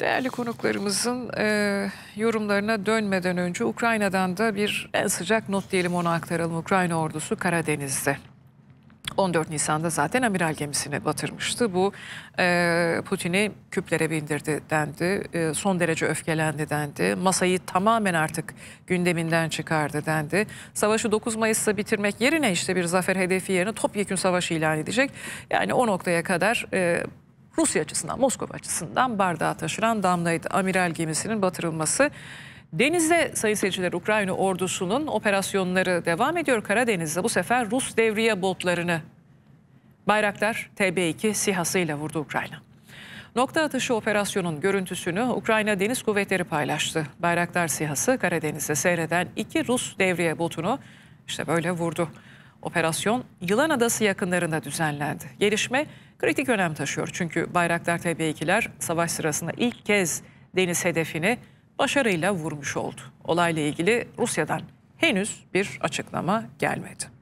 Değerli konuklarımızın e, yorumlarına dönmeden önce Ukrayna'dan da bir en sıcak not diyelim onu aktaralım. Ukrayna ordusu Karadeniz'de. 14 Nisan'da zaten amiral gemisini batırmıştı. Bu e, Putin'i küplere bindirdi dendi. E, son derece öfkelendi dendi. Masayı tamamen artık gündeminden çıkardı dendi. Savaşı 9 Mayıs'ta bitirmek yerine işte bir zafer hedefi yerine topyekün savaşı ilan edecek. Yani o noktaya kadar e, Rusya açısından, Moskova açısından bardağı taşıran damlaydı. Amiral gemisinin batırılması. Denizde sayın seyirciler Ukrayna ordusunun operasyonları devam ediyor Karadeniz'de. Bu sefer Rus devriye botlarını Bayraktar TB2 sihasıyla vurdu Ukrayna. Nokta atışı operasyonun görüntüsünü Ukrayna Deniz Kuvvetleri paylaştı. Bayraktar sihası Karadeniz'de seyreden iki Rus devriye botunu işte böyle vurdu. Operasyon Yılan Adası yakınlarında düzenlendi. Gelişme kritik önem taşıyor çünkü Bayraktar TB2'ler savaş sırasında ilk kez deniz hedefini başarıyla vurmuş oldu. Olayla ilgili Rusya'dan henüz bir açıklama gelmedi.